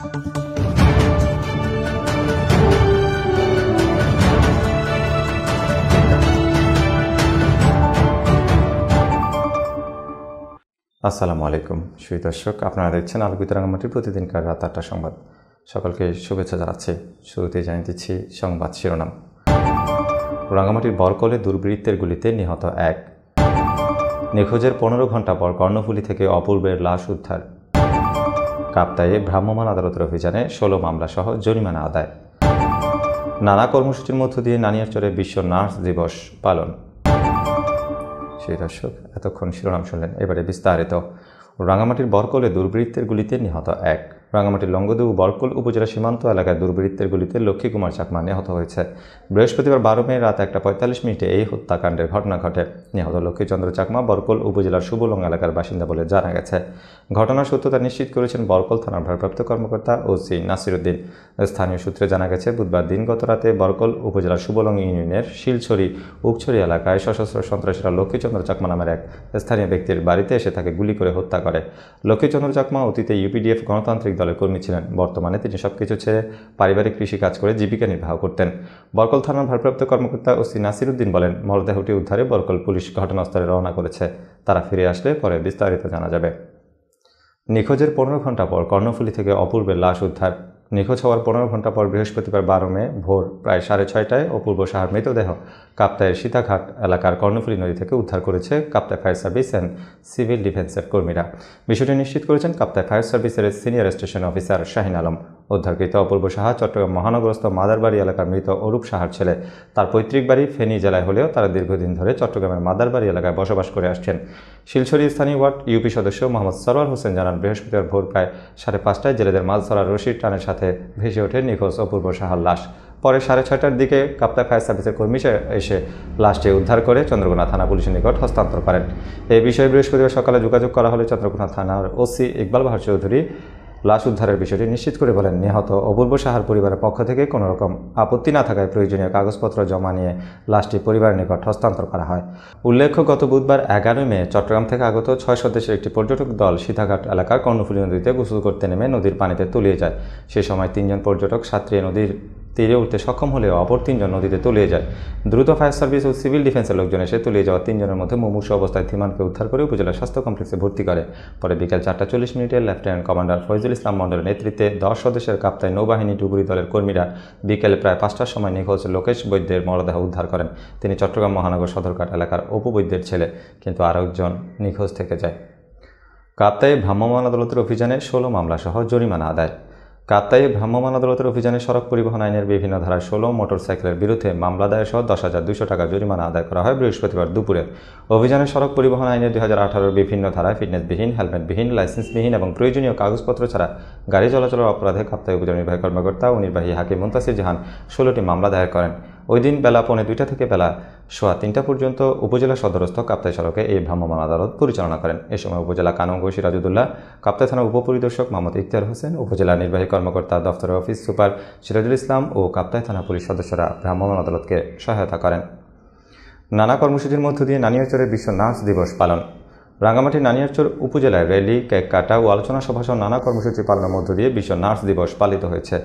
আসসালামু আলাইকুম সুই দর্শক আপনারা দেখছেন আলোকিত রাঙামাটির প্রতিদিনকার রাত আটটা সংবাদ সকলকে শুভেচ্ছা জানাচ্ছে শুরুতে জানিয়ে দিচ্ছি সংবাদ শিরোনাম রাঙামাটির বরকলে দুর্বৃত্তের গুলিতে নিহত এক নিখোঁজের পনেরো ঘন্টা পর কর্ণফুলি থেকে অপূর্বের লাশ উদ্ধার কাপ্তায়ে ভ্রাম্যমাণ আদালতের অভিযানে ষোলো মামলাসহ জরিমানা আদায় নানা কর্মসূচির মধ্য দিয়ে নানিয়ারচরে বিশ্ব নার্স দিবস পালন সেই দর্শক এতক্ষণ শিরোনাম শুনলেন এবারে বিস্তারিত রাঙামাটির বরকলে দুর্বৃত্তের গুলিতে নিহত এক রাঙামাটির ও বরকল উপজেলা সীমান্ত এলাকায় দুর্বৃত্তের গুলিতে লক্ষ্মী কুমার চাকমা নিহত হয়েছে বৃহস্পতিবার বারো মে রাত একটা পঁয়তাল্লিশ মিনিটে এই হত্যাকাণ্ডের ঘটনা ঘটে নিহত লক্ষ্মীচন্দ্র চাকমা বরকল উপজেলার শুভলং এলাকার বাসিন্দা বলে জানা গেছে ঘটনার সত্যতা নিশ্চিত করেছেন বরকল থানার ভারপ্রাপ্ত কর্মকর্তা ও নাসির নাসিরুদ্দিন স্থানীয় সূত্রে জানা গেছে বুধবার দিন গত রাতে বরকল উপজেলার শুভলং ইউনিয়নের শিলছড়ি উপছড়ি এলাকায় সশস্ত্র সন্ত্রাসীরা লক্ষ্মীচন্দ্র চাকমা নামের এক স্থানীয় ব্যক্তির বাড়িতে এসে তাকে গুলি করে হত্যা করে লক্ষ্মীচন্দ্র চাকমা অতীতে ইউপিডিএফ গণতান্ত্রিক দলের কর্মী ছিলেন বর্তমানে তিনি সব কিছু ছেড়ে পারিবারিক কৃষিকাজ করে জীবিকা নির্বাহ করতেন বরকল থানার ভারপ্রাপ্ত কর্মকর্তা ওসি নাসির উদ্দিন বলেন মরদেহটি উদ্ধারে বরকল পুলিশ ঘটনাস্থলে রওনা করেছে তারা ফিরে আসলে পরে বিস্তারিত জানা যাবে নিখোঁজের পনেরো ঘন্টা পর কর্ণফুলি থেকে অপূর্বের লাশ উদ্ধার নিখোঁজ হওয়ার পনেরো ঘন্টা পর বৃহস্পতিবার বারো মে ভোর প্রায় সাড়ে ছয়টায় অপূর্ব সাহার মৃতদেহ কাপ্তায়ের সীতাঘাট এলাকার কর্ণফুলী নদী থেকে উদ্ধার করেছে কাপ্তায় ফায়ার সার্ভিস অ্যান্ড সিভিল ডিফেন্সের কর্মীরা বিষয়টি নিশ্চিত করেছেন কাপ্তায় ফায়ার সার্ভিসের senior station officer Shahin Alam উদ্ধারকৃত অপূর্ব সাহা চট্টগ্রাম মহানগরস্থ মাদারবাড়ি এলাকার মৃত অরূপ সাহার ছেলে তার পৈতৃক বাড়ি ফেনী জেলায় হলেও তারা দীর্ঘদিন ধরে চট্টগ্রামের মাদারবাড়ি এলাকায় বসবাস করে আসছেন শিলছড়ি স্থানীয় ওয়ার্ড ইউপি সদস্য মোহাম্মদ সরওয়ার হোসেন জানান বৃহস্পতিবার ভোর প্রায় সাড়ে পাঁচটায় জেলেদের মাছ ধরার রশির টানের সাথে ভেসে ওঠে নিখোঁজ অপূর্ব সাহার লাশ পরে সাড়ে ছয়টার দিকে কাপ্তা ফায়ার সার্ভিসের কর্মী এসে লাশটি উদ্ধার করে চন্দ্রকোনা থানা পুলিশের নিকট হস্তান্তর করেন এই বিষয়ে বৃহস্পতিবার সকালে যোগাযোগ করা হলে চন্দ্রকোনা থানার ওসি ইকবাল বাহার চৌধুরী লাশ উদ্ধারের বিষয়টি নিশ্চিত করে বলেন নিহত অপূর্ব সাহার পরিবারের পক্ষ থেকে কোনো রকম আপত্তি না থাকায় প্রয়োজনীয় কাগজপত্র জমা নিয়ে লাশটি পরিবারের নিকট হস্তান্তর করা হয় উল্লেখ্য গত বুধবার এগারোই মে চট্টগ্রাম থেকে আগত ছয় সদস্যের একটি পর্যটক দল সীতাঘাট এলাকার কর্ণফুলী নদীতে গোসল করতে নেমে নদীর পানিতে তলিয়ে যায় সে সময় তিনজন পর্যটক সাঁতরিয়ে নদীর তীরে উঠতে সক্ষম হলেও অপর তিনজন নদীতে তলিয়ে যায় দ্রুত ফায়ার সার্ভিস ও সিভিল ডিফেন্সের লোকজন এসে তলিয়ে যাওয়া তিনজনের মধ্যে মুমূর্ষ অবস্থায় থিমানকে উদ্ধার করে উপজেলা স্বাস্থ্য কমপ্লেক্সে ভর্তি করে পরে বিকেল চারটা চল্লিশ মিনিটে লেফটেন্যান্ট কমান্ডার ফয়জুল ইসলাম মন্ডলের নেতৃত্বে দশ সদস্যের কাপ্তায় নৌবাহিনী ডুবুরি দলের কর্মীরা বিকেল প্রায় পাঁচটার সময় নিখোঁজ লোকেশ বৈদ্যের মরদেহ উদ্ধার করেন তিনি চট্টগ্রাম মহানগর সদরঘাট এলাকার অপু বৈদ্যের ছেলে কিন্তু আরেকজন নিখোঁজ থেকে যায় কাপ্তায় ভ্রাম্যমান আদালতের অভিযানে ষোলো মামলাসহ জরিমানা আদায় কাপ্তাই ভ্রাম্যমান আদালতের অভিযানে সড়ক পরিবহন আইনের বিভিন্ন ধারায় ষোলো মোটরসাইকেলের বিরুদ্ধে মামলা দায়ের সহ দশ হাজার দুশো টাকা জরিমানা আদায় করা হয় বৃহস্পতিবার দুপুরে অভিযানে সড়ক পরিবহন আইনের দুই হাজার আঠারোর বিভিন্ন ধারায় ফিটনেসবিহীন হেলমেটবিহীন লাইসেন্সবিহীন এবং প্রয়োজনীয় কাগজপত্র ছাড়া গাড়ি চলাচলের অপরাধে কাপ্তাই উপজেলা নির্বাহী কর্মকর্তা ও নির্বাহী হাকিম মুন্তাসির জাহান ষোলোটি মামলা দায়ের করেন ওই দিন বেলা পৌনে দুইটা থেকে বেলা সোয়া তিনটা পর্যন্ত উপজেলা সদরস্থ কাপ্তাই সড়কে এই ভ্রাম্যমাণ আদালত পরিচালনা করেন এ সময় উপজেলা কানুঙ্গ সিরাজুদ্দুল্লাহ কাপ্তাই থানার উপপরিদর্শক মোহাম্মদ ইখতিয়ার হোসেন উপজেলা নির্বাহী কর্মকর্তা দফতরের অফিস সুপার সিরাজুল ইসলাম ও কাপ্তাই থানা পুলিশ সদস্যরা ভ্রাম্যমাণ আদালতকে সহায়তা করেন নানা কর্মসূচির মধ্য দিয়ে নানিয়াচরে বিশ্ব নার্স দিবস পালন রাঙ্গামাটি নানিয়ারচর উপজেলায় র্যালি কেক কাটা ও আলোচনা সভাসহ নানা কর্মসূচি পালনের মধ্য দিয়ে বিশ্ব নার্স দিবস পালিত হয়েছে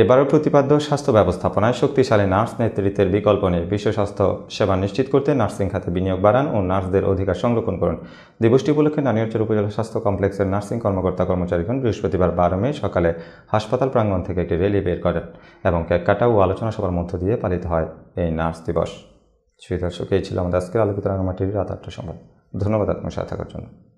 এবারও প্রতিপাদ্য স্বাস্থ্য ব্যবস্থাপনায় শক্তিশালী নার্স নেতৃত্বের বিকল্প নিয়ে বিশ্ব স্বাস্থ্য সেবা নিশ্চিত করতে নার্সিং খাতে বিনিয়োগ বাড়ান ও নার্সদের অধিকার সংরক্ষণ করুন দিবসটি উপলক্ষে নানিয়ারচর উপজেলা স্বাস্থ্য কমপ্লেক্সের নার্সিং কর্মকর্তা কর্মচারীগণ বৃহস্পতিবার বারো মে সকালে হাসপাতাল প্রাঙ্গণ থেকে একটি র্যালি বের করেন এবং কেক কাটা ও আলোচনা সভার মধ্য দিয়ে পালিত হয় এই নার্স দিবস দর্শক এই ছিল আমাদের আজকের আলোকিত রাঙামাটির রাত আটটা সময় ধন্যবাদ আপনার সাথে থাকার জন্য